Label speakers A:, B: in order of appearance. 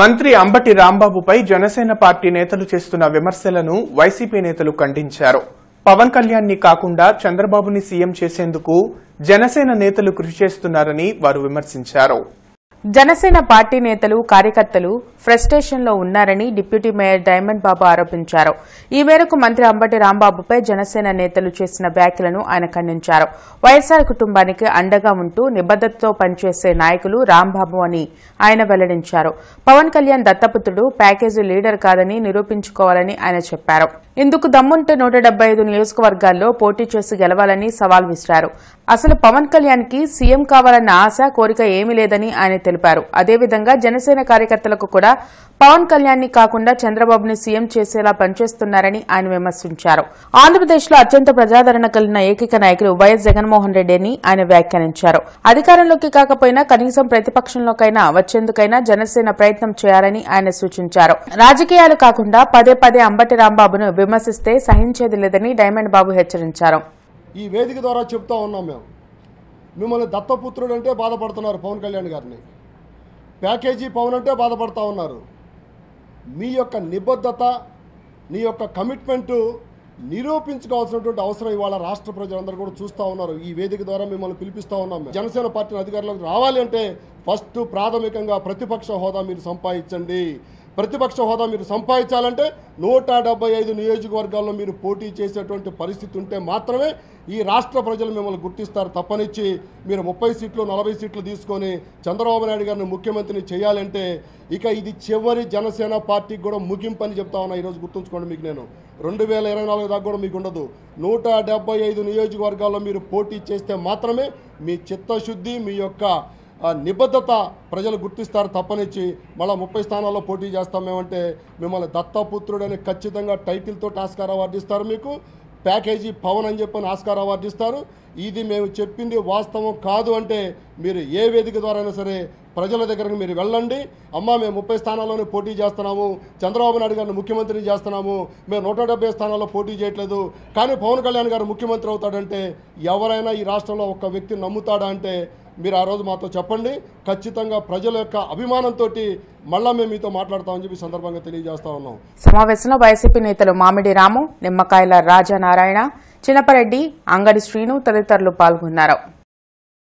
A: మంత్రి అంబటి రాంబాబుపై జనసేన పార్టీ నేతలు చేస్తున్న విమర్శలను వైసీపీ నేతలు ఖండించారు పవన్ కళ్యాణ్ని కాకుండా చంద్రబాబుని సీఎం చేసేందుకు జనసేన నేతలు కృషి చేస్తున్నారని వారు విమర్శించారు జనసేన పార్టీ నేతలు కార్యకర్తలు ఫ్రస్టేషన్లో ఉన్నారని డిప్యూటీ మేయర్ డైమండ్ బాబు ఆరోపించారు ఈ మేరకు మంత్రి అంబటి రాంబాబుపై జనసేన నేతలు చేసిన వ్యాఖ్యలను ఆయన ఖండించారు వైఎస్సార్ కుటుంబానికి అండగా ఉంటూ నిబద్దతతో పనిచేసే నాయకులు రాంబాబు అని ఆయన వెల్లడించారు పవన్ కళ్యాణ్ దత్తపుత్రుడు ప్యాకేజీ లీడర్ కాదని నిరూపించుకోవాలని ఆయన చెప్పారు ఇందుకు దమ్ముంటే నూట డెబ్బై ఐదు నియోజకవర్గాల్లో పోటీ చేసి గెలవాలని సవాల్ విసిరారు అసలు పవన్ కళ్యాణ్కి సీఎం కావాలన్న ఆశ కోరిక ఏమీ లేదని ఆయన తెలిపారు తెలిపారు అదేవిధంగా జనసేన కార్యకర్తలకు కూడా పవన్ కళ్యాణ్ ని కాకుండా చంద్రబాబుని సీఎం చేసేలా పనిచేస్తున్నారని ఆయన విమర్శించారు ఆంధ్రప్రదేశ్ లో అత్యంత ప్రజాదరణ కలిగిన ఏకైక నాయకులు వైఎస్ జగన్మోహన్ రెడ్డి అని ఆయన వ్యాఖ్యానించారు అధికారంలోకి కాకపోయినా కనీసం ప్రతిపక్షంలోకైనా వచ్చేందుకైనా జనసేన ప్రయత్నం చేయాలని ఆయన సూచించారు రాజకీయాలు కాకుండా పదే పదే అంబటి రాంబాబును విమర్శిస్తే సహించేది లేదని డైమండ్ బాబు హెచ్చరించారు
B: ఈ వేదిక ద్వారా చెప్తా ఉన్నాం మేము మిమ్మల్ని దత్తపుత్రుడు అంటే బాధపడుతున్నారు పవన్ కళ్యాణ్ గారిని ప్యాకేజీ పవన్ అంటే బాధపడుతూ ఉన్నారు మీ యొక్క నిబద్ధత నీ యొక్క కమిట్మెంటు నిరూపించుకోవాల్సినటువంటి అవసరం ఇవాళ రాష్ట్ర ప్రజలందరూ కూడా చూస్తూ ఉన్నారు ఈ వేదిక ద్వారా మిమ్మల్ని పిలిపిస్తూ ఉన్నాం జనసేన పార్టీని అధికారులకు రావాలి అంటే ఫస్ట్ ప్రాథమికంగా ప్రతిపక్ష హోదా మీరు సంపాదించండి ప్రతిపక్ష హోదా మీరు సంపాదించాలంటే నూట డెబ్బై ఐదు నియోజకవర్గాల్లో మీరు పోటీ చేసేటువంటి పరిస్థితి ఉంటే మాత్రమే ఈ రాష్ట్ర ప్రజలు మిమ్మల్ని గుర్తిస్తారు తప్పనిచ్చి మీరు ముప్పై సీట్లు నలభై సీట్లు తీసుకొని చంద్రబాబు నాయుడు గారిని ముఖ్యమంత్రిని చేయాలంటే ఇక ఇది చివరి జనసేన పార్టీకి కూడా ముగింపు అని చెప్తా ఉన్నా ఈరోజు గుర్తుంచుకోండి మీకు నేను రెండు వేల ఇరవై నాలుగు దాకా కూడా మీకు ఉండదు నూట డెబ్బై ఐదు నియోజకవర్గాల్లో మీరు పోటీ చేస్తే మాత్రమే మీ చిత్తశుద్ధి మీ యొక్క నిబద్ధత ప్రజలు గుర్తిస్తారు తప్పనిచ్చి మళ్ళీ ముప్పై స్థానాల్లో పోటీ చేస్తాం మేమంటే మిమ్మల్ని దత్తపుత్రుడని ఖచ్చితంగా టైటిల్తో ఆస్కార్ అవార్డు ఇస్తారు మీకు ప్యాకేజీ పవన్ అని చెప్పని ఆస్కార్ అవార్డు ఇస్తారు ఇది మేము చెప్పింది వాస్తవం కాదు అంటే మీరు ఏ వేదిక అయినా సరే ప్రజల దగ్గరకు మీరు వెళ్ళండి అమ్మ మేము ముప్పై స్థానాల్లోనే పోటీ చేస్తున్నాము చంద్రబాబు నాయుడు గారిని ముఖ్యమంత్రిని చేస్తున్నాము మేము నూట డెబ్బై స్థానాల్లో పోటీ చేయట్లేదు కానీ పవన్ కళ్యాణ్ గారు ముఖ్యమంత్రి అవుతాడంటే ఎవరైనా ఈ రాష్ట్రంలో ఒక్క వ్యక్తి నమ్ముతాడా అంటే మీరు ఆ రోజు మాతో చెప్పండి ఖచ్చితంగా ప్రజల యొక్క అభిమానంతో మళ్ళా మేము మీతో మాట్లాడతామని చెప్పి సందర్భంగా తెలియజేస్తా ఉన్నాం
A: సమావేశంలో వైసీపీ నేతలు మామిడి రాము నిమ్మకాయల రాజానారాయణ చిన్నపరెడ్డి అంగడి శ్రీను తదితరులు పాల్గొన్నారు